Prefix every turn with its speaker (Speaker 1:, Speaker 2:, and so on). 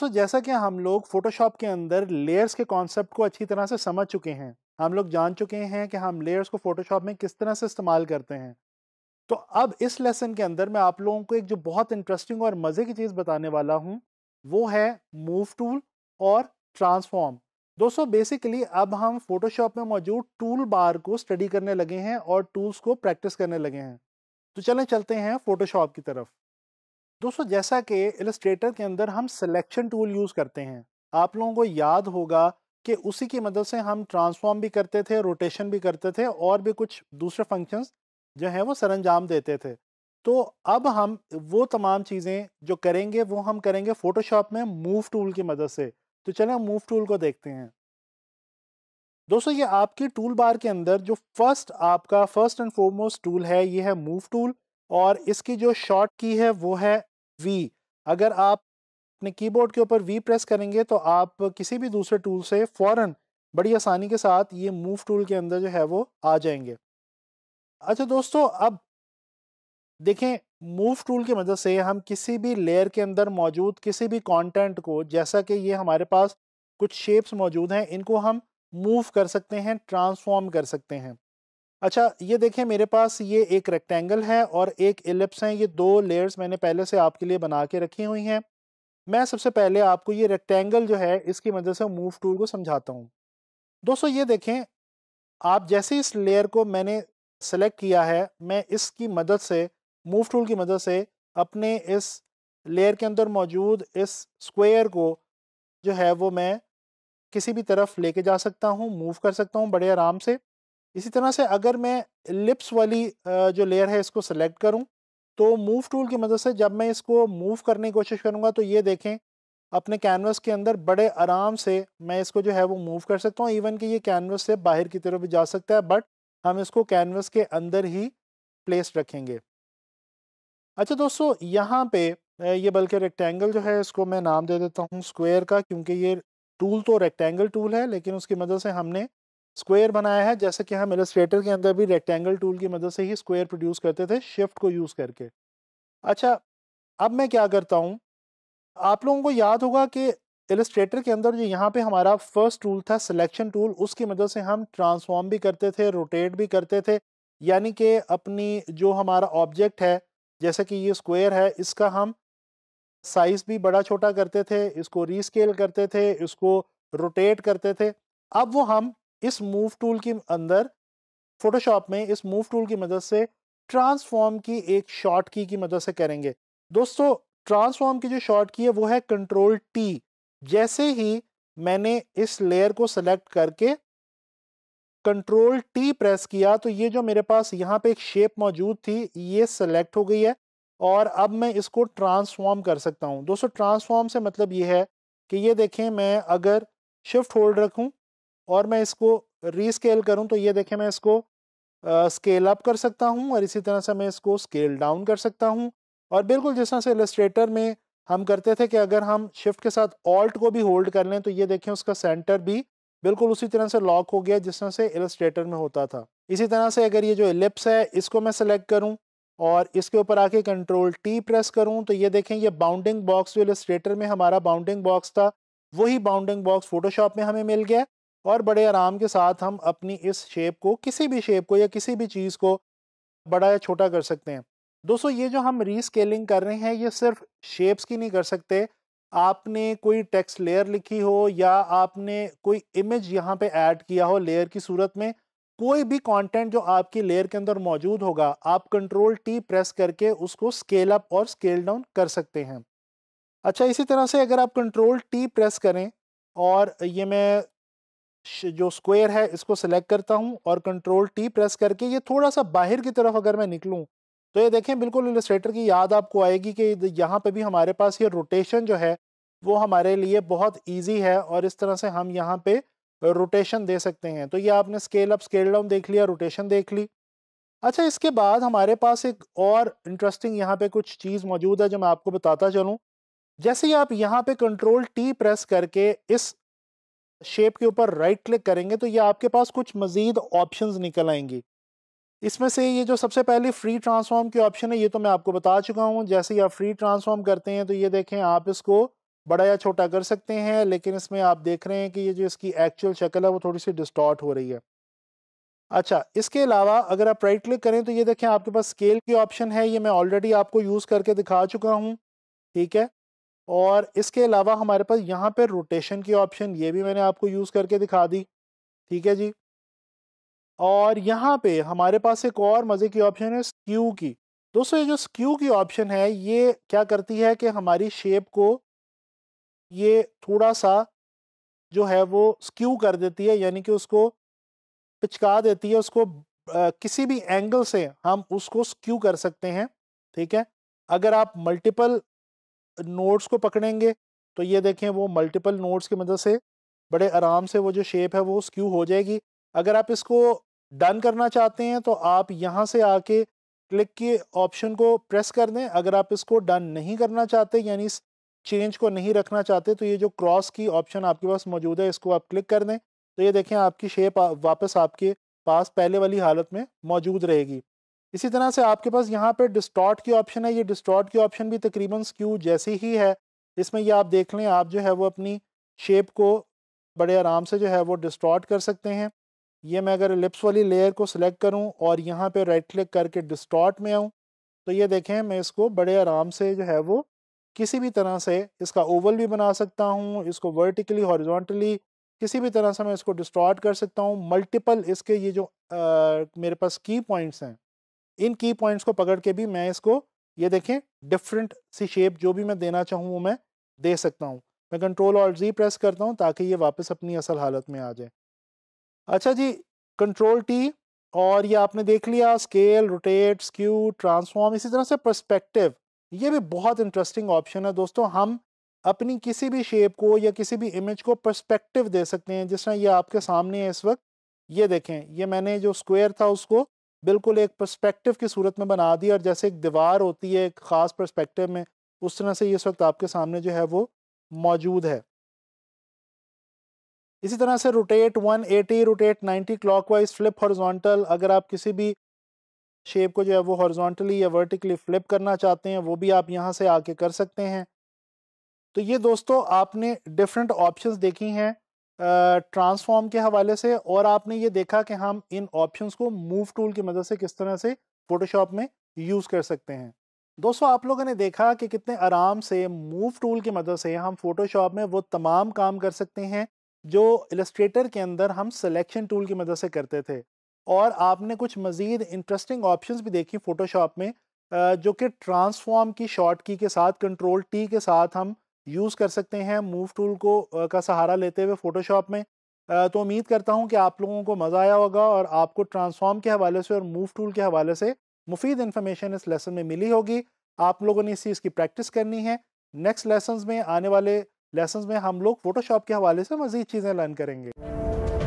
Speaker 1: दोस्तों जैसा कि हम लोग फोटोशॉप के अंदर लेयर्स के कॉन्सेप्ट को अच्छी तरह से समझ चुके हैं हम लोग जान चुके हैं कि हम लेयर्स को फोटोशॉप में किस तरह से इस्तेमाल करते हैं तो अब इस लेसन के अंदर मैं आप लोगों को एक जो बहुत इंटरेस्टिंग और मज़े की चीज़ बताने वाला हूँ वो है मूव टूल और ट्रांसफॉर्म दोस्तों बेसिकली अब हम फोटोशॉप में मौजूद टूल बार को स्टडी करने लगे हैं और टूल्स को प्रैक्टिस करने लगे हैं तो चलें चलते हैं फोटोशॉप की तरफ दोस्तों जैसा कि इलस्ट्रेटर के अंदर हम सिलेक्शन टूल यूज़ करते हैं आप लोगों को याद होगा कि उसी की मदद से हम ट्रांसफॉर्म भी करते थे रोटेशन भी करते थे और भी कुछ दूसरे फंक्शंस जो हैं वो सरंजाम देते थे तो अब हम वो तमाम चीज़ें जो करेंगे वो हम करेंगे फ़ोटोशॉप में मूव टूल की मदद से तो चलें हम मूव टूल को देखते हैं दोस्तों ये आपकी टूल बार के अंदर जो फर्स्ट आपका फर्स्ट एंड फोरमोस्ट टूल है ये है मूव टूल और इसकी जो शॉर्ट की है वो है वी अगर आप अपने कीबोर्ड के ऊपर वी प्रेस करेंगे तो आप किसी भी दूसरे टूल से फ़ौरन बड़ी आसानी के साथ ये मूव टूल के अंदर जो है वो आ जाएंगे अच्छा दोस्तों अब देखें मूव टूल की मदद से हम किसी भी लेयर के अंदर मौजूद किसी भी कंटेंट को जैसा कि ये हमारे पास कुछ शेप्स मौजूद हैं इनको हम मूव कर सकते हैं ट्रांसफॉर्म कर सकते हैं अच्छा ये देखें मेरे पास ये एक रेक्टेंगल है और एक एलिप्स है ये दो लेयर्स मैंने पहले से आपके लिए बना के रखी हुई हैं मैं सबसे पहले आपको ये रेक्टेंगल जो है इसकी मदद से मूव टूल को समझाता हूँ दोस्तों ये देखें आप जैसे इस लेयर को मैंने सेलेक्ट किया है मैं इसकी मदद से मूव टूल की मदद से अपने इस लेयर के अंदर मौजूद इस स्क्वायर को जो है वो मैं किसी भी तरफ लेके जा सकता हूँ मूव कर सकता हूँ बड़े आराम से इसी तरह से अगर मैं लिप्स वाली जो लेयर है इसको सेलेक्ट करूं तो मूव टूल की मदद से जब मैं इसको मूव करने की कोशिश करूंगा तो ये देखें अपने कैनवस के अंदर बड़े आराम से मैं इसको जो है वो मूव कर सकता हूँ इवन कि ये कैनवस से बाहर की तरफ भी जा सकता है बट हम इसको कैनवस के अंदर ही प्लेस रखेंगे अच्छा दोस्तों यहाँ पे ये बल्कि रेक्टेंगल जो है इसको मैं नाम दे देता हूँ स्क्वेयर का क्योंकि ये टूल तो रेक्टेंगल टूल है लेकिन उसकी मदद से हमने स्क्वायर बनाया है जैसे कि हम इलस्ट्रेटर के अंदर भी रेक्टेंगल टूल की मदद से ही स्क्वायर प्रोड्यूस करते थे शिफ्ट को यूज़ करके अच्छा अब मैं क्या करता हूँ आप लोगों को याद होगा कि इलस्ट्रेटर के अंदर जो यहाँ पे हमारा फर्स्ट टूल था सिलेक्शन टूल उसकी मदद से हम ट्रांसफॉर्म भी करते थे रोटेट भी करते थे यानी कि अपनी जो हमारा ऑब्जेक्ट है जैसे कि ये स्क्वायर है इसका हम साइज़ भी बड़ा छोटा करते थे इसको रीस्केल करते थे इसको रोटेट करते थे अब वो हम इस मूव टूल के अंदर फोटोशॉप में इस मूव टूल की मदद से ट्रांसफॉर्म की एक शॉर्ट की की मदद से करेंगे दोस्तों ट्रांसफॉर्म की जो शॉर्ट की है वो है कंट्रोल टी जैसे ही मैंने इस लेयर को सेलेक्ट करके कंट्रोल टी प्रेस किया तो ये जो मेरे पास यहाँ पे एक शेप मौजूद थी ये सेलेक्ट हो गई है और अब मैं इसको ट्रांसफॉर्म कर सकता हूँ दोस्तों ट्रांसफॉर्म से मतलब ये है कि ये देखें मैं अगर शिफ्ट होल्ड रखूँ और मैं इसको रीस्केल करूं तो ये देखें मैं इसको स्केल अप कर सकता हूं और इसी तरह से मैं इसको स्केल डाउन कर सकता हूं और बिल्कुल जिस तरह से इलस्ट्रेटर में हम करते थे कि अगर हम शिफ्ट के साथ ऑल्ट को भी होल्ड कर लें तो ये देखें उसका सेंटर भी बिल्कुल उसी तरह से लॉक हो गया जिस तरह से इलस्ट्रेटर में होता था इसी तरह से अगर ये जो एलिप्स है इसको मैं सेलेक्ट करूँ और इसके ऊपर आके कंट्रोल टी प्रेस करूँ तो ये देखें ये बाउंडिंग बॉक्स जो इलस्ट्रेटर में हमारा बाउंडिंग बॉक्स था वही बाउंडिंग बॉक्स फोटोशॉप में हमें मिल गया और बड़े आराम के साथ हम अपनी इस शेप को किसी भी शेप को या किसी भी चीज़ को बड़ा या छोटा कर सकते हैं दोस्तों ये जो हम रीस्केलिंग कर रहे हैं ये सिर्फ शेप्स की नहीं कर सकते आपने कोई टेक्स्ट लेयर लिखी हो या आपने कोई इमेज यहाँ पे ऐड किया हो लेयर की सूरत में कोई भी कंटेंट जो आपकी लेयर के अंदर मौजूद होगा आप कंट्रोल टी प्रेस करके उसको स्केल अप और स्केल डाउन कर सकते हैं अच्छा इसी तरह से अगर आप कंट्रोल टी प्रेस करें और ये मैं जो स्क्वायर है इसको सिलेक्ट करता हूँ और कंट्रोल टी प्रेस करके ये थोड़ा सा बाहर की तरफ अगर मैं निकलूँ तो ये देखें बिल्कुल इलस्ट्रेटर की याद आपको आएगी कि यहाँ पे भी हमारे पास ये रोटेशन जो है वो हमारे लिए बहुत इजी है और इस तरह से हम यहाँ पे रोटेशन दे सकते हैं तो ये आपने स्केल अप स्केल डाउन देख लिया रोटेशन देख ली अच्छा इसके बाद हमारे पास एक और इंटरेस्टिंग यहाँ पे कुछ चीज़ मौजूद है जो मैं आपको बताता चलूँ जैसे ही आप यहाँ पे कंट्रोल टी प्रेस करके इस शेप के ऊपर राइट क्लिक करेंगे तो ये आपके पास कुछ मज़ीद ऑप्शंस निकल आएंगी इसमें से ये जो सबसे पहले फ्री ट्रांसफॉर्म की ऑप्शन है ये तो मैं आपको बता चुका हूँ जैसे ही आप फ्री ट्रांसफॉर्म करते हैं तो ये देखें आप इसको बड़ा या छोटा कर सकते हैं लेकिन इसमें आप देख रहे हैं कि ये जो इसकी एक्चुअल शक्ल है वो थोड़ी सी डिस्टॉर्ट हो रही है अच्छा इसके अलावा अगर आप राइट क्लिक करें तो ये देखें आपके पास स्केल की ऑप्शन है ये मैं ऑलरेडी आपको यूज़ करके दिखा चुका हूँ ठीक है और इसके अलावा हमारे पास यहाँ पर रोटेशन की ऑप्शन ये भी मैंने आपको यूज़ करके दिखा दी ठीक है जी और यहाँ पे हमारे पास एक और मज़े की ऑप्शन है स्क्यू की दोस्तों ये जो स्क्यू की ऑप्शन है ये क्या करती है कि हमारी शेप को ये थोड़ा सा जो है वो स्क्यू कर देती है यानी कि उसको पिचका देती है उसको आ, किसी भी एंगल से हम उसको स्क्यू कर सकते हैं ठीक है अगर आप मल्टीपल नोट्स को पकड़ेंगे तो ये देखें वो मल्टीपल नोट्स की मदद से बड़े आराम से वो जो शेप है वो स्क्यू हो जाएगी अगर आप इसको डन करना चाहते हैं तो आप यहाँ से आके क्लिक के ऑप्शन को प्रेस कर दें अगर आप इसको डन नहीं करना चाहते यानी इस चेंज को नहीं रखना चाहते तो ये जो क्रॉस की ऑप्शन आपके पास मौजूद है इसको आप क्लिक कर दें तो ये देखें आपकी शेप वापस आपके पास पहले वाली हालत में मौजूद रहेगी इसी तरह से आपके पास यहाँ पे डिस्टॉर्ट की ऑप्शन है ये डिस्टॉर्ट की ऑप्शन भी तकरीबन स्क्यू जैसी ही है इसमें ये आप देख लें आप जो है वो अपनी शेप को बड़े आराम से जो है वो डिस्टॉर्ट कर सकते हैं ये मैं अगर लिप्स वाली लेयर को सिलेक्ट करूँ और यहाँ पर राइट क्लिक करके डिस्टॉट में आऊँ तो ये देखें मैं इसको बड़े आराम से जो है वो किसी भी तरह से इसका ओवल भी बना सकता हूँ इसको वर्टिकली हॉरिजॉन्टली किसी भी तरह से मैं इसको डिस्टॉर्ट कर सकता हूँ मल्टीपल इसके ये जो आ, मेरे पास की पॉइंट्स हैं इन की पॉइंट्स को पकड़ के भी मैं इसको ये देखें डिफरेंट सी शेप जो भी मैं देना चाहूँ वो मैं दे सकता हूँ मैं कंट्रोल और जी प्रेस करता हूँ ताकि ये वापस अपनी असल हालत में आ जाए अच्छा जी कंट्रोल टी और ये आपने देख लिया स्केल रोटेट स्क्यू ट्रांसफॉर्म इसी तरह से परस्पेक्टिव ये भी बहुत इंटरेस्टिंग ऑप्शन है दोस्तों हम अपनी किसी भी शेप को या किसी भी इमेज को परस्पेक्टिव दे सकते हैं जिस तरह ये आपके सामने है इस वक्त ये देखें ये मैंने जो स्क्वायर था उसको बिल्कुल एक पर्सपेक्टिव की सूरत में बना दिया और जैसे एक दीवार होती है एक ख़ास पर्सपेक्टिव में उस तरह से इस वक्त आपके सामने जो है वो मौजूद है इसी तरह से rotate 180 rotate ninety clock flip horizontal अगर आप किसी भी शेप को जो है वो हॉर्जोंटली या वर्टिकली फ्लिप करना चाहते हैं वो भी आप यहाँ से आके कर सकते हैं तो ये दोस्तों आपने डिफरेंट ऑप्शंस देखी हैं ट्रांसफॉर्म के हवाले से और आपने ये देखा कि हम इन ऑप्शंस को मूव टूल की मदद से किस तरह से फोटोशॉप में यूज़ कर सकते हैं दोस्तों आप लोगों ने देखा कि कितने आराम से मूव टूल की मदद से हम फोटोशॉप में वो तमाम काम कर सकते हैं जो इलस्ट्रेटर के अंदर हम सिलेक्शन टूल की मदद से करते थे और आपने कुछ मज़ीद इंटरेस्टिंग ऑप्शंस भी देखी फ़ोटोशॉप में जो कि ट्रांसफॉर्म की शॉर्ट की के साथ कंट्रोल टी के साथ हम यूज़ कर सकते हैं मूव टूल को का सहारा लेते हुए फ़ोटोशॉप में तो उम्मीद करता हूँ कि आप लोगों को मज़ा आया होगा और आपको ट्रांसफॉर्म के हवाले से और मूव टूल के हवाले से मुफीद इन्फॉर्मेशन इस लेसन में मिली होगी आप लोगों ने इस चीज़ की प्रैक्टिस करनी है नेक्स्ट लेसन में आने वाले लेसन में हम लोग फ़ोटोशॉप के हवाले से मज़ीद चीज़ें लर्न करेंगे